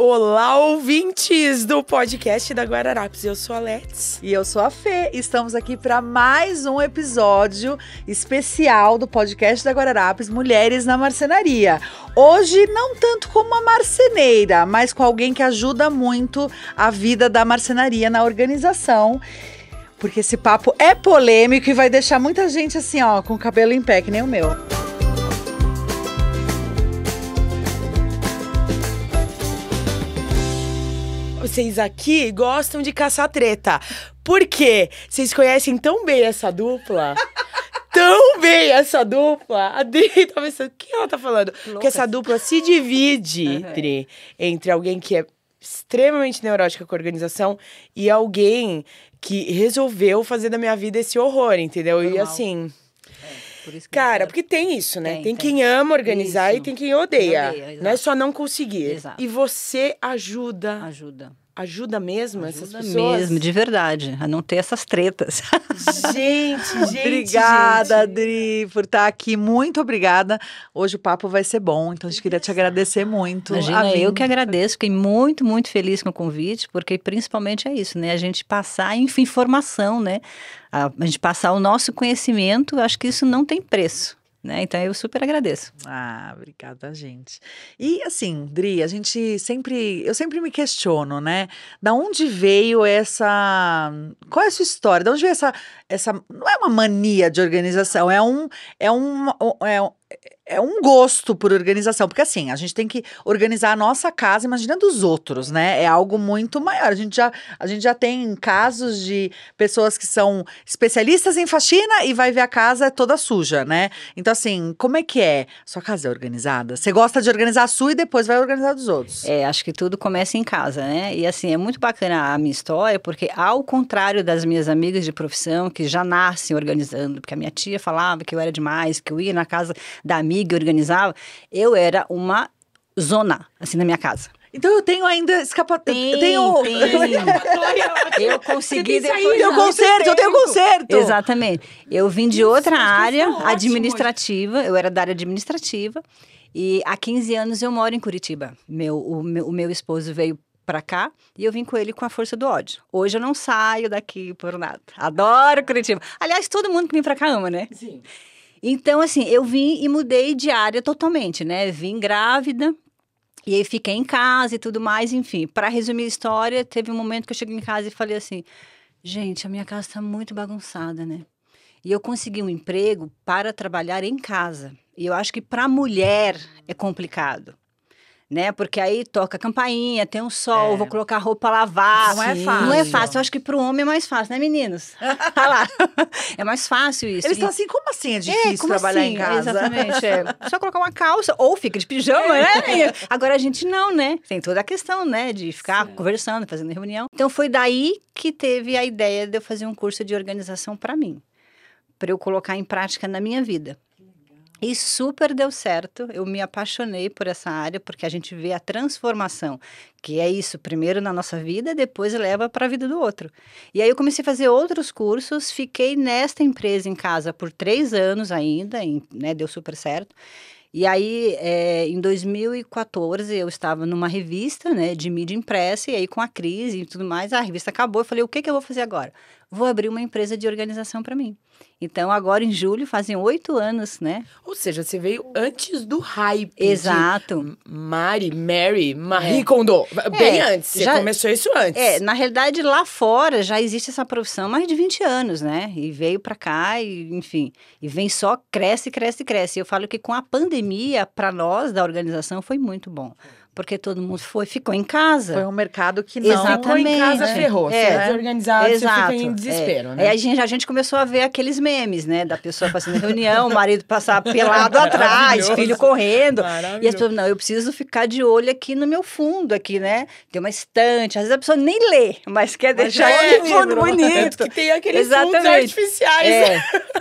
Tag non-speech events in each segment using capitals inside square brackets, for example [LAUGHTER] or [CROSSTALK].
Olá, ouvintes do podcast da Guararapes. Eu sou a Letes E eu sou a Fê. Estamos aqui para mais um episódio especial do podcast da Guararapes Mulheres na Marcenaria. Hoje, não tanto como uma marceneira, mas com alguém que ajuda muito a vida da marcenaria na organização porque esse papo é polêmico e vai deixar muita gente assim, ó, com o cabelo em pé, que nem o meu. vocês aqui gostam de caçar treta. Por quê? Vocês conhecem tão bem essa dupla. [LAUGHS] tão bem essa dupla. A Dri tá pensando, o que ela tá falando? Louca. Porque essa dupla se divide, uhum. Dri, entre alguém que é extremamente neurótica com a organização e alguém que resolveu fazer da minha vida esse horror, entendeu? Normal. E assim por isso Cara, porque tem isso, né? Tem, tem, tem. quem ama organizar isso. e tem quem odeia. odeia não é só não conseguir. Exato. E você ajuda. Ajuda ajuda mesmo ajuda essas pessoas? mesmo, de verdade, a não ter essas tretas. Gente, [LAUGHS] gente, Obrigada, gente. Adri, por estar aqui. Muito obrigada. Hoje o papo vai ser bom, então a gente queria te agradecer muito. Imagina, eu que agradeço. Fiquei muito, muito feliz com o convite, porque principalmente é isso, né? A gente passar informação, né? A gente passar o nosso conhecimento, acho que isso não tem preço. Né? Então eu super agradeço. Ah, obrigada, gente. E assim, Dri, a gente sempre, eu sempre me questiono, né? Da onde veio essa, qual é a sua história? Da onde veio essa, essa, não é uma mania de organização, é um, é um, é um é é um gosto por organização, porque assim, a gente tem que organizar a nossa casa, imagina dos outros, né? É algo muito maior. A gente já, a gente já tem casos de pessoas que são especialistas em faxina e vai ver a casa toda suja, né? Então assim, como é que é? Sua casa é organizada? Você gosta de organizar a sua e depois vai organizar dos outros. É, acho que tudo começa em casa, né? E assim, é muito bacana a minha história, porque ao contrário das minhas amigas de profissão que já nascem organizando, porque a minha tia falava que eu era demais, que eu ia na casa da amiga amiga organizava, eu era uma zona, assim, na minha casa. Então eu tenho ainda escapatória. Eu tenho. [LAUGHS] eu consegui depois. Eu conserto, eu tenho conserto. Exatamente. Eu vim de outra Isso, área administrativa, eu era da área administrativa. E há 15 anos eu moro em Curitiba. Meu, o, meu, o meu esposo veio para cá e eu vim com ele com a força do ódio. Hoje eu não saio daqui por nada. Adoro Curitiba. Aliás, todo mundo que vem para cá ama, né? Sim. Então, assim, eu vim e mudei de área totalmente, né? Vim grávida, e aí fiquei em casa e tudo mais, enfim. Para resumir a história, teve um momento que eu cheguei em casa e falei assim: gente, a minha casa está muito bagunçada, né? E eu consegui um emprego para trabalhar em casa. E eu acho que para mulher é complicado né? Porque aí toca campainha, tem um sol, é. vou colocar roupa lavar. Não é fácil. Não é fácil. Eu acho que para o homem é mais fácil, né, meninos? [LAUGHS] Tá lá. é mais fácil isso. Eles estão assim, como assim é, é difícil é, trabalhar assim? em casa? Exatamente. É. [LAUGHS] Só colocar uma calça ou fica de pijama, né? É. Agora a gente não, né? Tem toda a questão, né, de ficar Sim. conversando, fazendo reunião. Então foi daí que teve a ideia de eu fazer um curso de organização para mim, para eu colocar em prática na minha vida. E super deu certo. Eu me apaixonei por essa área porque a gente vê a transformação, que é isso primeiro na nossa vida, depois leva para a vida do outro. E aí eu comecei a fazer outros cursos, fiquei nesta empresa em casa por três anos ainda, em, né, deu super certo. E aí, é, em 2014, eu estava numa revista né, de mídia impressa, e aí com a crise e tudo mais, a revista acabou. Eu falei, o que, que eu vou fazer agora? vou abrir uma empresa de organização para mim. Então, agora em julho, fazem oito anos, né? Ou seja, você veio antes do hype. Exato. Mari, Mary, Marie é. Kondo. É, bem é, antes. Você já, começou isso antes. É, na realidade, lá fora já existe essa profissão há mais de 20 anos, né? E veio para cá, e, enfim. E vem só, cresce, cresce, cresce. Eu falo que com a pandemia, para nós da organização, foi muito bom porque todo mundo foi, ficou em casa. Foi um mercado que não Exatamente, ficou em casa, é, né? ferrou. É, desorganizado, exato, você fica em é. desespero, né? é. né? Aí a gente, a gente começou a ver aqueles memes, né? Da pessoa fazendo reunião, o marido passar pelado [LAUGHS] atrás, filho correndo. E as pessoas, não, eu preciso ficar de olho aqui no meu fundo, aqui, né? Tem uma estante, às vezes a pessoa nem lê, mas quer deixar é, aquele fundo bonito. É que tem aqueles Exatamente. fundos artificiais. É.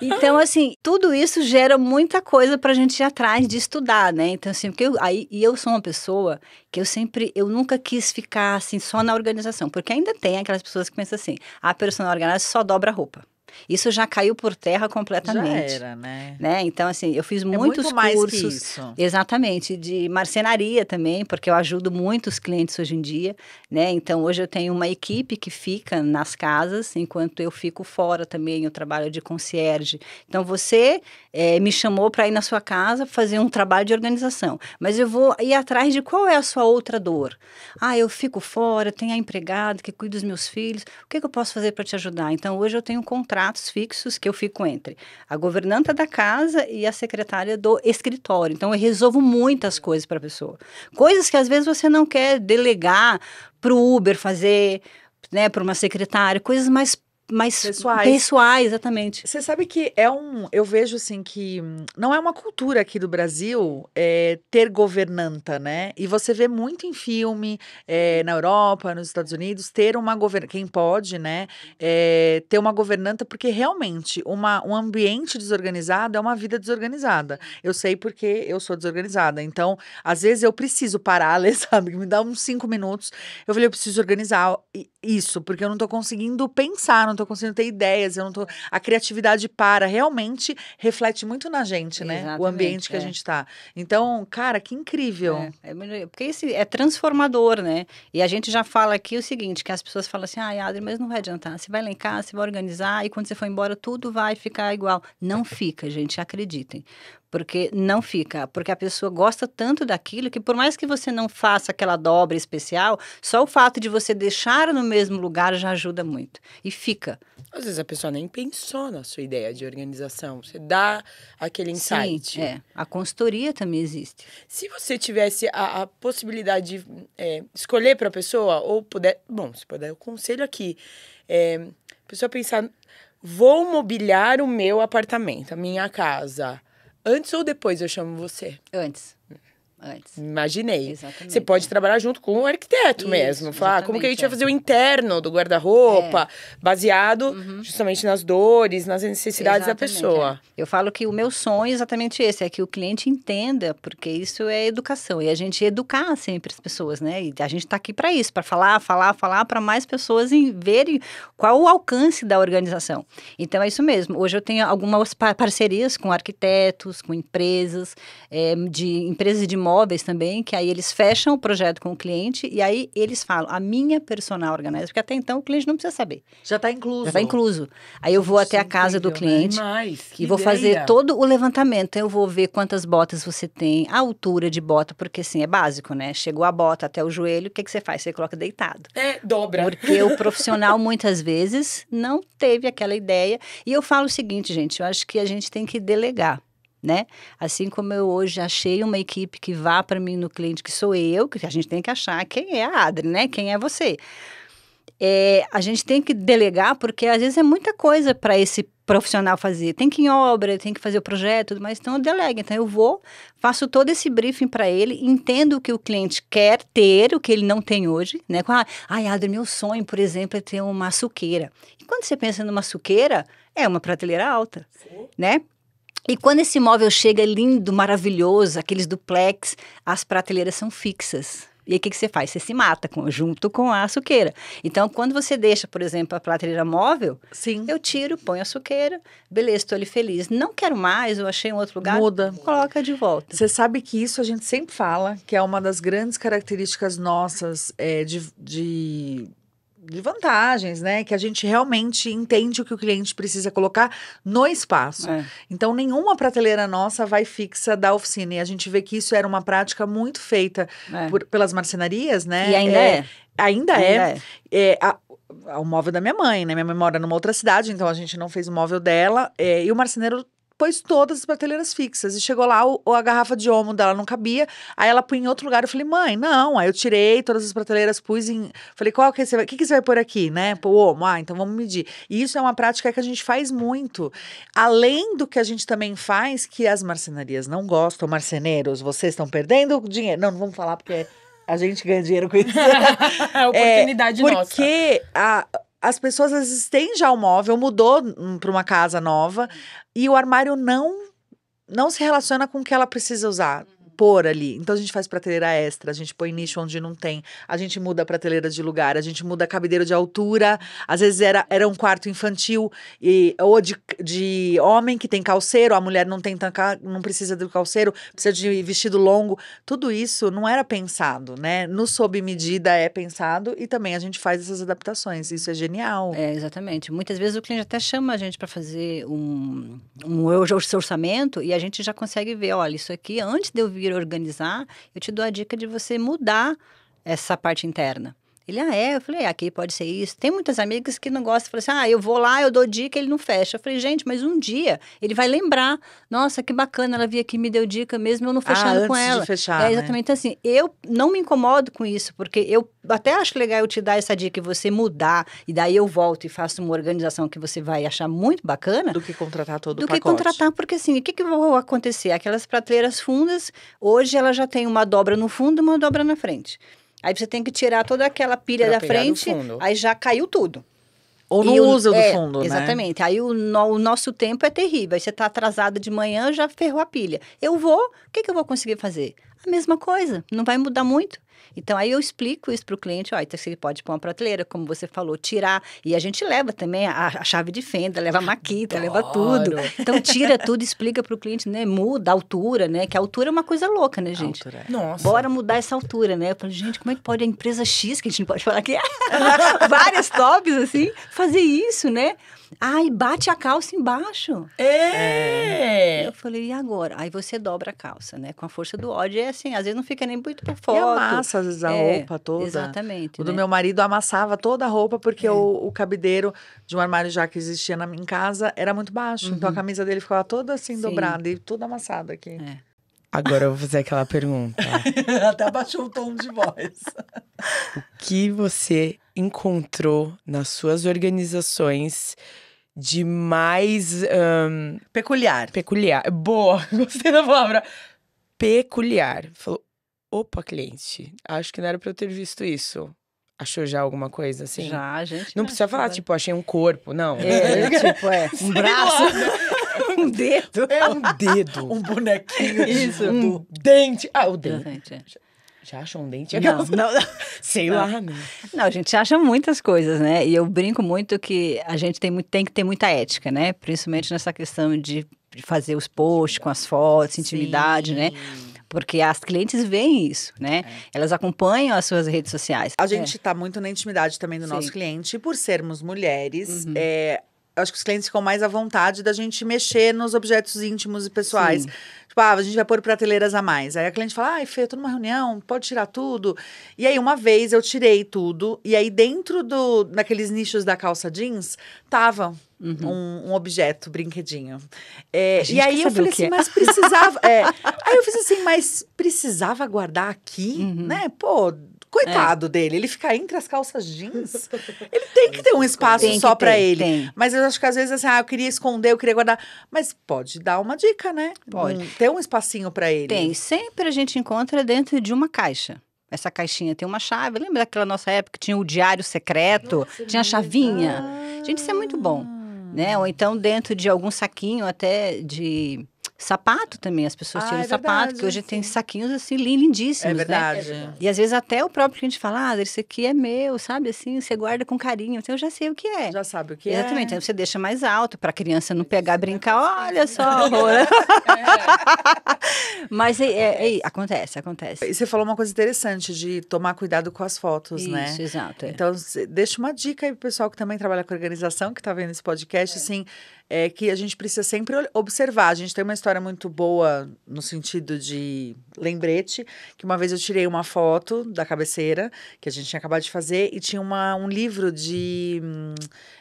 Então, assim, tudo isso gera muita coisa pra gente ir atrás de estudar, né? Então, assim, porque eu, aí, e eu sou uma pessoa que eu sempre, eu nunca quis ficar assim só na organização, porque ainda tem aquelas pessoas que pensam assim: ah, a personal organizer só dobra a roupa. Isso já caiu por terra completamente. Já era, né? né? Então, assim, eu fiz é muitos muito cursos. Exatamente, de marcenaria também, porque eu ajudo muitos clientes hoje em dia, né? Então, hoje eu tenho uma equipe que fica nas casas, enquanto eu fico fora também, eu trabalho de concierge. Então, você é, me chamou para ir na sua casa fazer um trabalho de organização, mas eu vou ir atrás de qual é a sua outra dor. Ah, eu fico fora, eu tenho a empregada que cuida dos meus filhos, o que, é que eu posso fazer para te ajudar? Então, hoje eu tenho um contrato contratos fixos que eu fico entre a governanta da casa e a secretária do escritório. Então, eu resolvo muitas coisas para a pessoa. Coisas que às vezes você não quer delegar para o Uber fazer, né, para uma secretária, coisas mais mais pessoais. pessoais, exatamente. Você sabe que é um, eu vejo assim que não é uma cultura aqui do Brasil é, ter governanta, né? E você vê muito em filme é, na Europa, nos Estados Unidos ter uma governanta, quem pode, né? É, ter uma governanta porque realmente uma, um ambiente desorganizado é uma vida desorganizada. Eu sei porque eu sou desorganizada, então às vezes eu preciso parar, Alessandro, [LAUGHS] Me dá uns cinco minutos. Eu falei, eu preciso organizar isso porque eu não tô conseguindo pensar, não tô conseguindo ter ideias, eu não tô. A criatividade para. Realmente reflete muito na gente, né? Exatamente, o ambiente que é. a gente tá. Então, cara, que incrível. É, é, porque esse é transformador, né? E a gente já fala aqui o seguinte: que as pessoas falam assim, ai, ah, Adri, mas não vai adiantar. Você vai lá em casa, você vai organizar, e quando você for embora, tudo vai ficar igual. Não fica, gente, acreditem porque não fica, porque a pessoa gosta tanto daquilo que por mais que você não faça aquela dobra especial, só o fato de você deixar no mesmo lugar já ajuda muito e fica. Às vezes a pessoa nem pensou na sua ideia de organização, você dá aquele insight. Sim, é. A consultoria também existe. Se você tivesse a, a possibilidade de é, escolher para a pessoa ou puder, bom, se puder, eu conselho aqui, é, a pessoa pensar, vou mobiliar o meu apartamento, a minha casa Antes ou depois eu chamo você? Antes antes. Imaginei. Exatamente. Você pode é. trabalhar junto com o arquiteto Isso, mesmo. Falar ah, como que a gente vai fazer o é. interno do guarda-roupa, é. baseado uhum. justamente nas dores, nas necessidades exatamente, da pessoa. É. Eu falo que o meu sonho é exatamente esse, é que o cliente entenda, porque isso é educação. E a gente educar sempre as pessoas, né? E a gente está aqui para isso, para falar, falar, falar, para mais pessoas em verem qual o alcance da organização. Então é isso mesmo. Hoje eu tenho algumas parcerias com arquitetos, com empresas, eh, de empresas de automóveis também, que aí eles fecham o projeto com o cliente e aí eles falam, a minha personal organizer, porque até então o cliente não precisa saber. Já está incluso. Já está incluso. Aí eu vou Isso até a casa incrível, do né? cliente né? Mas, e vou fazer todo o levantamento. eu vou ver quantas botas você tem, a altura de bota, porque assim, é básico, né? Chegou a bota até o joelho, o que, que você faz? Você coloca deitado. É, dobra. Porque o profissional [LAUGHS] muitas vezes não teve aquela ideia. E eu falo o seguinte, gente, eu acho que a gente tem que delegar né? Assim como eu hoje achei uma equipe que vá para mim no cliente, que sou eu, que a gente tem que achar quem é a Adri, né? Quem é você. É, a gente tem que delegar, porque às vezes é muita coisa para esse profissional fazer. Tem que ir em obra, tem que fazer o projeto, mas Então, eu delego. Então, eu vou, faço todo esse briefing para ele, entendo o que o cliente quer ter, o que ele não tem hoje. Né? Ah, ai, Adri, meu sonho, por exemplo, é ter uma suqueira. E quando você pensa numa suqueira, é uma prateleira alta, Sim. né? E quando esse imóvel chega lindo, maravilhoso, aqueles duplex, as prateleiras são fixas. E aí o que, que você faz? Você se mata com, junto com a açuqueira. Então, quando você deixa, por exemplo, a prateleira móvel, Sim. eu tiro, ponho a açuqueira, beleza, estou ali feliz. Não quero mais, eu achei um outro lugar. Muda. Coloca de volta. Você sabe que isso a gente sempre fala, que é uma das grandes características nossas é, de, de de vantagens, né? Que a gente realmente entende o que o cliente precisa colocar no espaço. É. Então, nenhuma prateleira nossa vai fixa da oficina. E a gente vê que isso era uma prática muito feita é. por, pelas marcenarias, né? E ainda é. é. Ainda, é. ainda, é. é a, o móvel da minha mãe, né? Minha mãe mora numa outra cidade, então a gente não fez o móvel dela. É, e o marceneiro pôs todas as prateleiras fixas. E chegou lá, o, a garrafa de homo dela não cabia. Aí ela põe em outro lugar. Eu falei, mãe, não. Aí eu tirei todas as prateleiras, pus em. Falei, qual que você é vai. O que, que você vai pôr aqui, né? Pô, homo, ah, então vamos medir. E isso é uma prática que a gente faz muito. Além do que a gente também faz, que as marcenarias não gostam, marceneiros, vocês estão perdendo dinheiro. Não, não vamos falar porque. A gente ganha dinheiro com isso. [LAUGHS] é oportunidade é, porque nossa. Porque as pessoas às vezes têm já o móvel, mudou para uma casa nova uhum. e o armário não não se relaciona com o que ela precisa usar. Uhum pôr ali. Então a gente faz prateleira extra, a gente põe nicho onde não tem, a gente muda a prateleira de lugar, a gente muda a cabideira de altura. Às vezes era, era um quarto infantil e ou de, de homem que tem calceiro, a mulher não tem tanca, não precisa do calceiro, precisa de vestido longo. Tudo isso não era pensado, né? No sob medida é pensado e também a gente faz essas adaptações. Isso é genial. É, exatamente. Muitas vezes o cliente até chama a gente para fazer um, um orçamento e a gente já consegue ver, olha, isso aqui antes de eu vir organizar, eu te dou a dica de você mudar essa parte interna. Ele, ah, é? Eu falei, é, aqui pode ser isso. Tem muitas amigas que não gostam, falam assim, ah, eu vou lá, eu dou dica, ele não fecha. Eu falei, gente, mas um dia ele vai lembrar. Nossa, que bacana, ela veio aqui me deu dica mesmo, eu não ah, fechando ah, com ela. Fechar, é né? exatamente né? assim. Eu não me incomodo com isso, porque eu até acho legal eu te dar essa dica e você mudar, e daí eu volto e faço uma organização que você vai achar muito bacana. Do que contratar todo do o Do que contratar, porque assim, o que, que vai acontecer? Aquelas prateleiras fundas, hoje ela já tem uma dobra no fundo e uma dobra na frente. Aí você tem que tirar toda aquela pilha pra da frente, aí já caiu tudo. Ou não usa o, do é, fundo, né? Exatamente. Aí o, no, o, nosso tempo é terrível. Aí você está atrasado de manhã, já ferrou a pilha. Eu vou, o que, que eu vou conseguir fazer? A mesma coisa, não vai mudar muito. Então, aí eu explico isso para o cliente, ó, então você pode pôr uma prateleira, como você falou, tirar, e a gente leva também a, a chave de fenda, leva a maquita, Adoro. [LAUGHS] leva tudo. Então, tira tudo, explica para o cliente, né, muda a altura, né, que a altura é uma coisa louca, né, gente? Altura. É. Nossa. Bora mudar essa altura, né? Eu falo, gente, como é que pode a empresa X, que a gente não pode falar aqui, é, [LAUGHS] várias tops, assim, fazer isso, né? Ai, bate a calça embaixo. É! é. Eu falei, e agora? Aí você dobra a calça, né? Com a força do ódio, é assim, às vezes não fica nem muito por foto amassas a é, roupa toda. Exatamente. O do né? meu marido amassava toda a roupa porque é. o, o cabideiro de um armário já que existia na, em casa era muito baixo. Uhum. Então a uhum. camisa dele ficava toda assim Sim. dobrada e tudo amassado aqui. É. Agora eu vou fazer aquela pergunta. [LAUGHS] Até baixou o tom de voz. o que você encontrou nas suas organizações de mais. Um... Peculiar. Peculiar. Boa, [LAUGHS] gostei da palavra. Peculiar. Falou, Opa, cliente, acho que não era para eu ter visto isso. Achou já alguma coisa assim? Já, gente. Não precisa falar, tipo, achei um corpo, não. É, é tipo, é. Um [LAUGHS] braço. [LAUGHS] um dedo. É um dedo. um bonequinho. Isso. Um dente. Ah, o dente. É. Já achou um dente? Não, não, não. [LAUGHS] Sei não. lá, né? Não, a gente acha muitas coisas, né? E eu brinco muito que a gente tem, muito, tem que ter muita ética, né? Principalmente nessa questão de fazer os posts com as fotos, intimidade, Sim. né? Porque as clientes veem isso, né? É. Elas acompanham as suas redes sociais. A gente está é. muito na intimidade também do Sim. nosso cliente. E por sermos mulheres, uhum. é, acho que os clientes ficam mais à vontade da gente mexer nos objetos íntimos e pessoais. Sim. Tipo, ah, a gente vai pôr prateleiras a mais. Aí a cliente fala, ai, Fê, eu tô numa reunião, pode tirar tudo. E aí, uma vez eu tirei tudo, e aí dentro do, daqueles nichos da calça jeans, tava Uhum. Um, um, objeto, brinquedinho. É, e aí eu falei assim, mas precisava. [LAUGHS] é. Aí eu fiz assim, mas precisava guardar aqui, uhum. né? Pô, coitado é. dele, ele ficar entre as calças jeans. Ele tem que ter um espaço só para ele. Tem. Mas eu acho que às vezes assim, ah, eu queria esconder, eu queria guardar. Mas pode dar uma dica, né? Pode. Um, ter um espacinho para ele. Tem, sempre a gente encontra dentro de uma caixa essa caixinha tem uma chave. Lembra daquela nossa época que tinha o diário secreto? Nossa, tinha a chavinha. Gente, isso é muito bom né? Ou então dentro de algum saquinho até de Sapato também, as pessoas ah, tiram é sapato, verdade, que hoje sim. tem saquinhos assim lindíssimos, é né? verdade. né? E às vezes até o próprio cliente fala, ah, esse aqui é meu, sabe? Assim, você guarda com carinho. Então eu já sei o que é. Já sabe o que Exatamente. é. Exatamente. Então você deixa mais alto para a criança não pegar e né? brincar, olha só, horror. [LAUGHS] [LAUGHS] é. Mas é, acontece, acontece. E você falou uma coisa interessante de tomar cuidado com as fotos, Isso, né? Isso, exato. É. Então, deixa uma dica aí pro pessoal que também trabalha com organização, que está vendo esse podcast, é. assim é que a gente precisa sempre observar. A gente tem uma história muito boa no sentido de lembrete, que uma vez eu tirei uma foto da cabeceira que a gente tinha acabado de fazer e tinha uma, um livro de hum,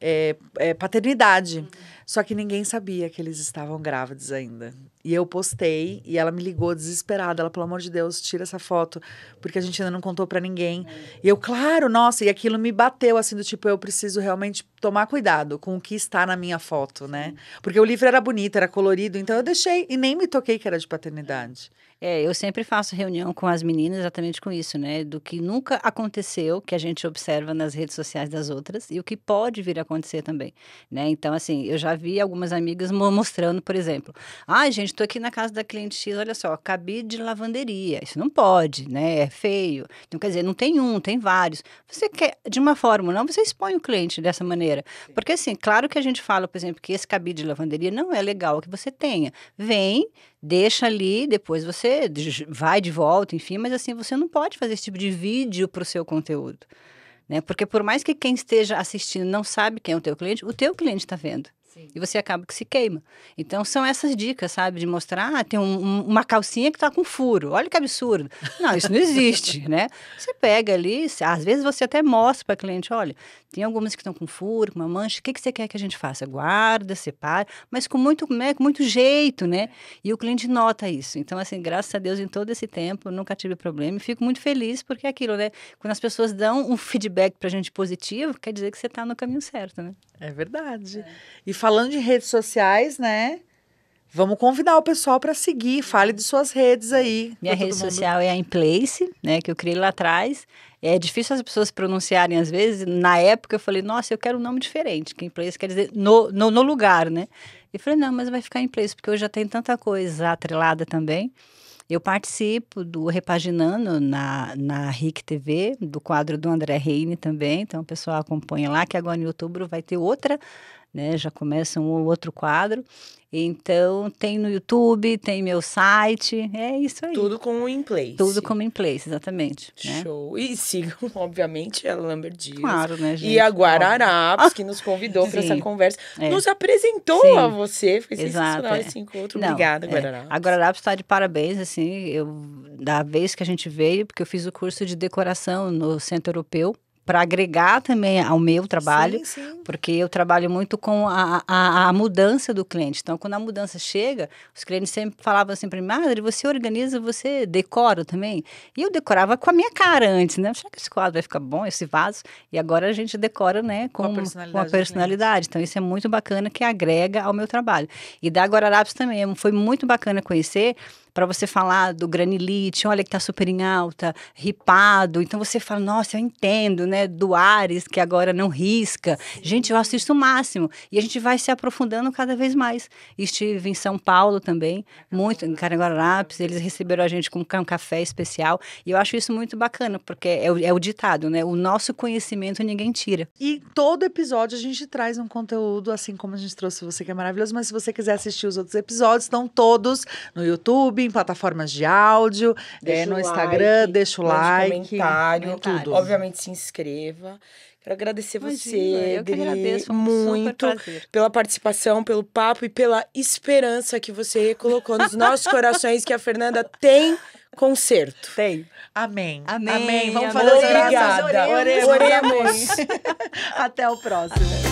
é, é, paternidade. Uhum. Só que ninguém sabia que eles estavam grávidos ainda. E eu postei e ela me ligou desesperada. Ela, pelo amor de Deus, tira essa foto, porque a gente ainda não contou para ninguém. E eu, claro, nossa, e aquilo me bateu assim do tipo, eu preciso realmente tomar cuidado com o que está na minha foto, né? Porque o livro era bonito, era colorido, então eu deixei e nem me toquei que era de paternidade. É. É, eu sempre faço reunião com as meninas exatamente com isso, né? Do que nunca aconteceu, que a gente observa nas redes sociais das outras, e o que pode vir a acontecer também, né? Então, assim, eu já vi algumas amigas mostrando, por exemplo, ai, ah, gente, tô aqui na casa da cliente X, olha só, cabide de lavanderia. Isso não pode, né? É feio. Então, quer dizer, não tem um, tem vários. Você quer, de uma forma ou não, você expõe o cliente dessa maneira. Porque, assim, claro que a gente fala, por exemplo, que esse cabide de lavanderia não é legal que você tenha. Vem, deixa ali, depois você você vai de volta, enfim, mas assim, você não pode fazer esse tipo de vídeo para o seu conteúdo. Né? Porque por mais que quem esteja assistindo não sabe quem é o teu cliente, o teu cliente está vendo. Sim. e você acaba que se queima. Então são essas dicas, sabe? De mostrar, ah, tem um, um, uma calcinha que tá com furo, olha que absurdo. Não, isso não existe, [LAUGHS] né? Você pega ali, às vezes você até mostra para cliente, olha, tem algumas que estão com furo, com uma mancha, o que, que você quer que a gente faça? Guarda, separa, mas com muito, né, com muito jeito, né? É. E o cliente nota isso. Então, assim, graças a Deus, em todo esse tempo, nunca tive problema e fico muito feliz porque é aquilo, né? Quando as pessoas dão um feedback pra gente positivo, quer dizer que você tá no caminho certo, né? É verdade. É. E fala falando de redes sociais, né? Vamos convidar o pessoal para seguir, fale de suas redes aí. Minha rede mundo. social é a Inplace, né, que eu criei lá atrás. É difícil as pessoas pronunciarem às vezes. Na época eu falei, nossa, eu quero um nome diferente, que Inplace quer dizer no, no, no, lugar, né? E falei, não, mas vai ficar Inplace, porque hoje já tem tanta coisa atrelada também. Eu participo do Repaginando na, na RIC TV, do quadro do André Reine também. Então, o pessoal acompanha lá, que agora em outubro vai ter outra né? Já começa um ou outro quadro. Então, tem no YouTube, tem meu site, é isso aí. Tudo com o Inplace. Tudo com o Inplace, exatamente. Né? Show. Né? E sigam, [LAUGHS] obviamente, a Lambert Dias. Claro, né, gente? E a Guararapes, que nos convidou para essa [LAUGHS] conversa. É. Nos apresentou Sim. a você, foi Exato, é. esse encontro. Não, Obrigada, é. Guararapes. A Guararapes está de parabéns, assim, eu, da vez que a gente veio, porque eu fiz o curso de decoração no Centro Europeu, para agregar também ao meu trabalho, sim, sim. porque eu trabalho muito com a, a, a, mudança do cliente. Então, quando a mudança chega, os clientes sempre falavam assim para mim, Madre, você organiza, você decora também? E eu decorava com a minha cara antes, né? Será que esse quadro vai ficar bom, esse vaso? E agora a gente decora, né, com, com a personalidade. Com a personalidade. Então, isso é muito bacana que agrega ao meu trabalho. E da Guararapes também, foi muito bacana conhecer para você falar do granilite, olha que está super em alta, ripado. Então você fala, nossa, eu entendo, né? Do Ares, que agora não risca. Gente, eu assisto o máximo. E a gente vai se aprofundando cada vez mais. Estive em São Paulo também, muito, em Caranguarapes, eles receberam a gente com um café especial. E eu acho isso muito bacana, porque é o, é o ditado, né? O nosso conhecimento ninguém tira. E todo episódio a gente traz um conteúdo, assim como a gente trouxe você, que é maravilhoso. Mas se você quiser assistir os outros episódios, estão todos no YouTube, em plataformas de áudio, é, no Instagram, deixa o like. Comentário, tudo. Obviamente se inscreva. Quero agradecer Imagina, você, eu que agradeço, muito pela participação, pelo papo e pela esperança que você colocou nos [LAUGHS] nossos corações que a Fernanda tem concerto. Tem. Amém. Amém. Amém. Vamos amém. fazer as orações. Obrigada. Oremos. Oremos. [LAUGHS] Até o próximo.